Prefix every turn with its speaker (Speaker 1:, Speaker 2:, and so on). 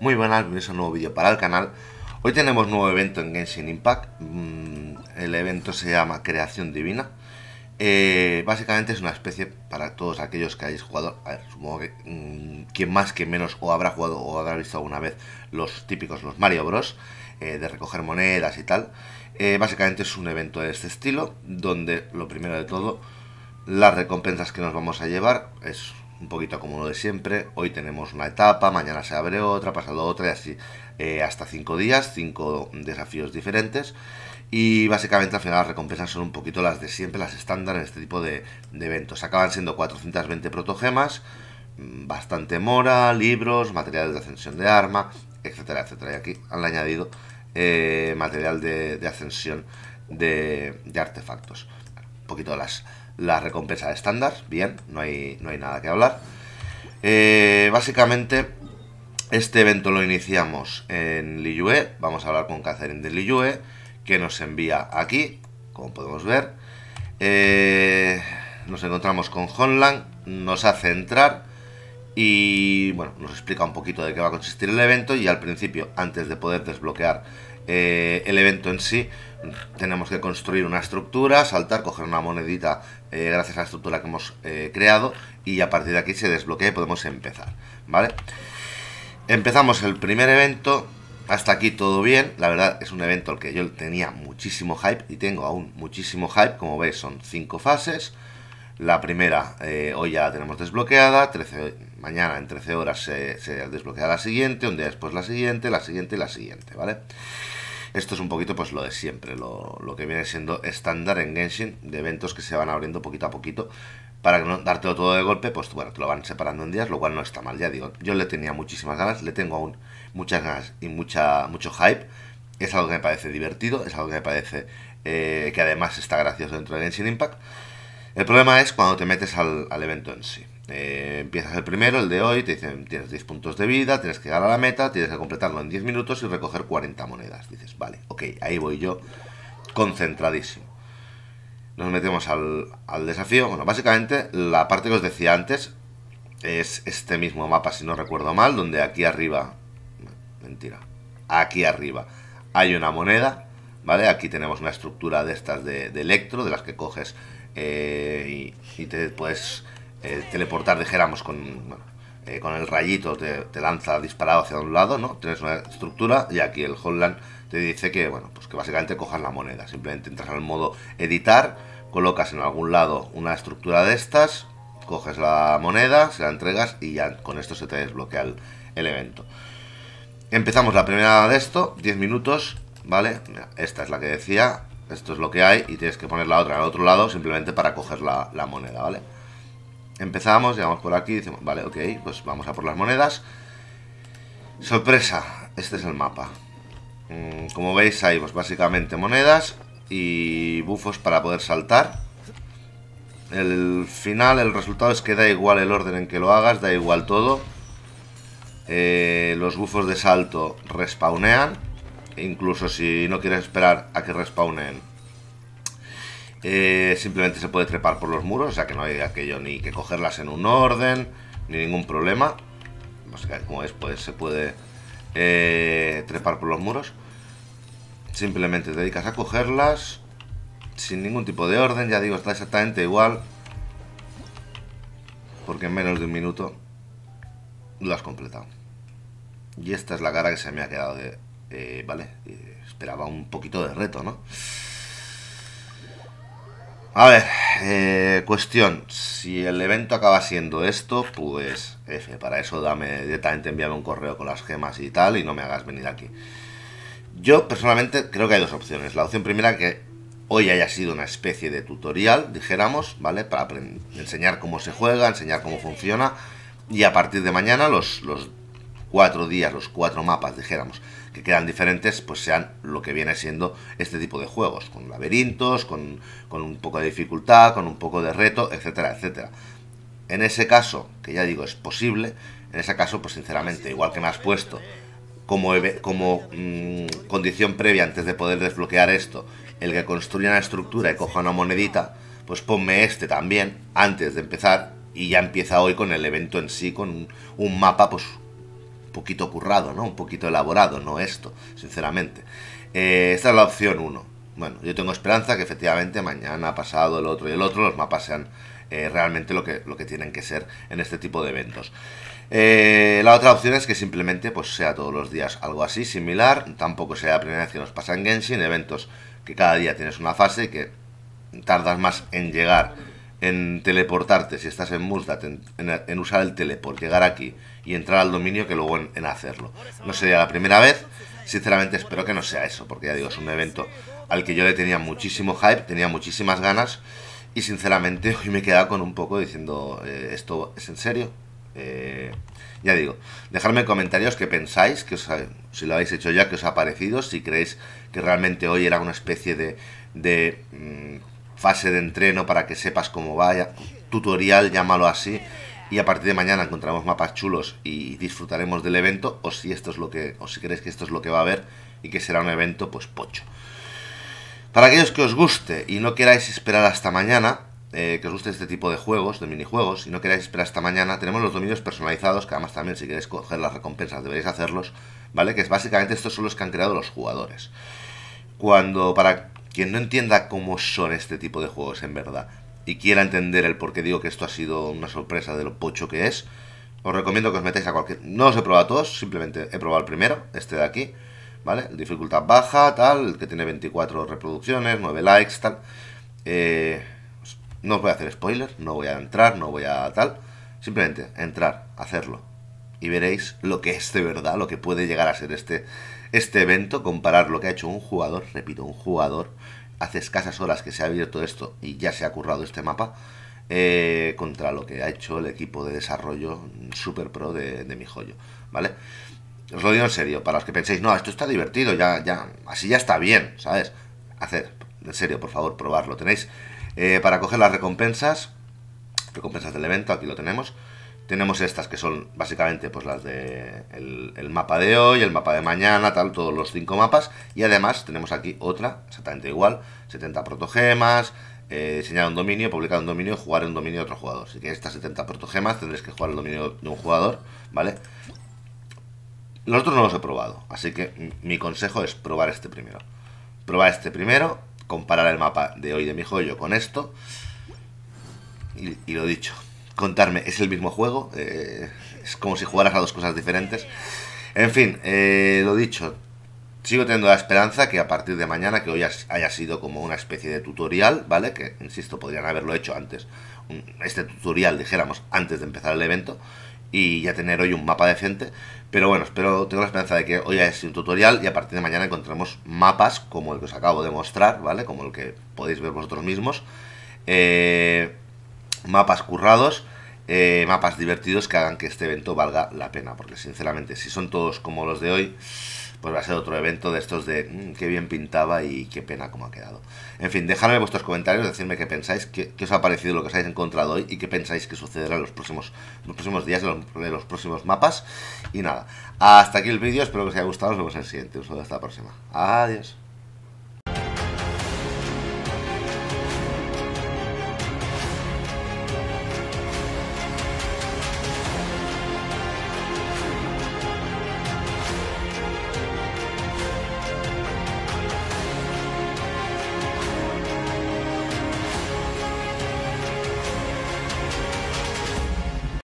Speaker 1: Muy buenas, bienvenidos a un nuevo vídeo para el canal Hoy tenemos nuevo evento en Genshin Impact mm, El evento se llama Creación Divina eh, Básicamente es una especie para todos aquellos que hayáis jugado a ver, Supongo que mm, quien más que menos o habrá jugado o habrá visto alguna vez Los típicos, los Mario Bros eh, De recoger monedas y tal eh, Básicamente es un evento de este estilo Donde lo primero de todo Las recompensas que nos vamos a llevar es un poquito como lo de siempre. Hoy tenemos una etapa, mañana se abre otra, pasado otra y así eh, hasta cinco días, cinco desafíos diferentes. Y básicamente al final las recompensas son un poquito las de siempre, las estándar en este tipo de, eventos. Acaban siendo 420 protogemas, mm, bastante mora, libros, materiales de ascensión de arma, etcétera, etcétera. Y aquí han añadido eh, material de, ascensión de, de artefactos. Un poquito las la recompensa estándar, bien, no hay, no hay nada que hablar. Eh, básicamente, este evento lo iniciamos en Liyue, vamos a hablar con Catherine de Liyue, que nos envía aquí, como podemos ver. Eh, nos encontramos con Honlang nos hace entrar y bueno, nos explica un poquito de qué va a consistir el evento y al principio, antes de poder desbloquear eh, el evento en sí. Tenemos que construir una estructura, saltar, coger una monedita eh, gracias a la estructura que hemos eh, creado y a partir de aquí se desbloquea y podemos empezar, ¿vale? Empezamos el primer evento, hasta aquí todo bien, la verdad es un evento al que yo tenía muchísimo hype y tengo aún muchísimo hype, como veis son cinco fases, la primera hoy ya la tenemos desbloqueada, 13, mañana en 13 horas se, desbloquea la siguiente, un día después la siguiente, la siguiente y la siguiente, ¿vale? vale esto es un poquito pues lo de siempre, lo, que viene siendo estándar en Genshin, de eventos que se van abriendo poquito a poquito, para no dártelo todo de golpe, pues bueno, te lo van separando en días, lo cual no está mal, ya digo, yo le tenía muchísimas ganas, le tengo aún muchas ganas y mucha, mucho hype, es algo que me parece divertido, es algo que me parece eh, que además está gracioso dentro de Genshin Impact. El problema es cuando te metes al evento en sí. Eh, empiezas el primero, el de hoy, te dicen tienes 10 puntos de vida, tienes que llegar a la meta, tienes que completarlo en 10 minutos y recoger 40 monedas. Dices, vale, ok, ahí voy yo concentradísimo. Nos metemos al, al desafío. Bueno, básicamente la parte que os decía antes es este mismo mapa, si no recuerdo mal, donde aquí arriba... Mentira. Aquí arriba hay una moneda, ¿vale? Aquí tenemos una estructura de estas de, electro, de las que coges eh, y, y te puedes eh, teleportar, dijéramos, con, eh, con el rayito te, lanza disparado hacia un lado, ¿no? Tienes una estructura y aquí el Holland te dice que, bueno, pues que básicamente cojas la moneda. Simplemente entras al modo editar, colocas en algún lado una estructura de estas, coges la moneda, se la entregas y ya con esto se te desbloquea el, evento. Empezamos la primera de esto, 10 minutos, ¿vale? esta es la que decía, esto es lo que hay y tienes que poner la otra al otro lado simplemente para coger la, moneda, ¿vale? vale Empezamos, llegamos por aquí, decimos, vale, ok, pues vamos a por las monedas. Sorpresa, este es el mapa. Mm, como veis hay pues, básicamente monedas y bufos para poder saltar. El final, el resultado es que da igual el orden en que lo hagas, da igual todo. Eh, los bufos de salto respawnean, incluso si no quieres esperar a que respawnen eh, simplemente se puede trepar por los muros, o sea que no hay aquello ni que cogerlas en un orden, ni ningún problema. Como es, pues se puede eh, trepar por los muros. Simplemente te dedicas a cogerlas sin ningún tipo de orden, ya digo, está exactamente igual. Porque en menos de un minuto lo has completado. Y esta es la cara que se me ha quedado de... Eh, vale, esperaba un poquito de reto, ¿no? A ver, eh, cuestión, si el evento acaba siendo esto, pues F, para eso dame directamente envíame un correo con las gemas y tal y no me hagas venir aquí. Yo personalmente creo que hay dos opciones. La opción primera que hoy haya sido una especie de tutorial, dijéramos, ¿vale? Para enseñar cómo se juega, enseñar cómo funciona y a partir de mañana los, los cuatro días los cuatro mapas, dijéramos, que quedan diferentes, pues sean lo que viene siendo este tipo de juegos, con laberintos, con, un poco de dificultad, con un poco de reto, etcétera, etcétera. En ese caso, que ya digo, es posible, en ese caso, pues sinceramente, igual que me has puesto como, como mm, condición previa antes de poder desbloquear esto, el que construya una estructura y coja una monedita, pues ponme este también antes de empezar y ya empieza hoy con el evento en sí, con un mapa pues un poquito currado, ¿no? Un poquito elaborado, no esto, sinceramente. Eh, esta es la opción 1. Bueno, yo tengo esperanza que efectivamente mañana, pasado, el otro y el otro, los mapas sean eh, realmente lo que, lo que tienen que ser en este tipo de eventos. Eh, la otra opción es que simplemente pues, sea todos los días algo así, similar. Tampoco sea la primera vez que nos pasa en Genshin, eventos que cada día tienes una fase y que tardas más en llegar en teleportarte, si estás en Musdat, en, usar el teleport, llegar aquí y entrar al dominio que luego en, hacerlo. No sería la primera vez, sinceramente espero que no sea eso, porque ya digo, es un evento al que yo le tenía muchísimo hype, tenía muchísimas ganas y sinceramente hoy me he quedado con un poco diciendo, eh, ¿esto es en serio? Eh, ya digo, dejadme comentarios que pensáis, que si lo habéis hecho ya, que os ha parecido, si creéis que realmente hoy era una especie de... de mm, fase de entreno para que sepas cómo vaya, tutorial, llámalo así, y a partir de mañana encontramos mapas chulos y disfrutaremos del evento, o si esto es lo que, o si creéis que esto es lo que va a haber y que será un evento, pues pocho. Para aquellos que os guste y no queráis esperar hasta mañana, eh, que os guste este tipo de juegos, de minijuegos, y no queráis esperar hasta mañana, tenemos los dominios personalizados, que además también si queréis coger las recompensas deberéis hacerlos, ¿vale? Que es básicamente estos son los que han creado los jugadores. Cuando, para quien no entienda cómo son este tipo de juegos en verdad y quiera entender el por qué digo que esto ha sido una sorpresa de lo pocho que es, os recomiendo que os metáis a cualquier... No os he probado a todos, simplemente he probado el primero, este de aquí, ¿vale? Dificultad baja, tal, el que tiene 24 reproducciones, 9 likes, tal. Eh, no os voy a hacer spoilers, no voy a entrar, no voy a tal. Simplemente entrar, hacerlo, y veréis lo que es de verdad, lo que puede llegar a ser este, este evento, comparar lo que ha hecho un jugador, repito, un jugador, hace escasas horas que se ha abierto esto y ya se ha currado este mapa, eh, contra lo que ha hecho el equipo de desarrollo super pro de, mi joyo, ¿vale? Os lo digo en serio, para los que penséis, no, esto está divertido, ya, ya, así ya está bien, ¿sabes? Hacer, en serio, por favor, probarlo. Tenéis eh, para coger las recompensas, recompensas del evento, aquí lo tenemos tenemos estas que son básicamente pues las de el, mapa de hoy, el mapa de mañana, tal, todos los cinco mapas. Y además tenemos aquí otra, exactamente igual, 70 protogemas, eh, diseñar un dominio, publicar un dominio, jugar un dominio de otro jugador. así que estas 70 protogemas tendréis que jugar el dominio de un jugador, ¿vale? Los otros no los he probado, así que mi consejo es probar este primero. Probar este primero, comparar el mapa de hoy de mi joyo con esto. y lo dicho, contarme, ¿es el mismo juego? Eh, es como si jugaras a dos cosas diferentes. En fin, eh, lo dicho, sigo teniendo la esperanza que a partir de mañana, que hoy haya sido como una especie de tutorial, ¿vale? Que, insisto, podrían haberlo hecho antes, este tutorial, dijéramos, antes de empezar el evento, y ya tener hoy un mapa decente. Pero bueno, espero, tengo la esperanza de que hoy haya sido un tutorial y a partir de mañana encontremos mapas como el que os acabo de mostrar, ¿vale? Como el que podéis ver vosotros mismos. Eh, mapas currados, eh, mapas divertidos que hagan que este evento valga la pena. Porque sinceramente, si son todos como los de hoy, pues va a ser otro evento de estos de mm, qué bien pintaba y qué pena cómo ha quedado. En fin, dejadme vuestros comentarios, Decidme qué pensáis, qué, os ha parecido lo que os habéis encontrado hoy y qué pensáis que sucederá en los próximos, los próximos días, en los, los próximos mapas. Y nada, hasta aquí el vídeo, espero que os haya gustado, nos vemos en el siguiente. Un saludo, hasta la próxima. Adiós.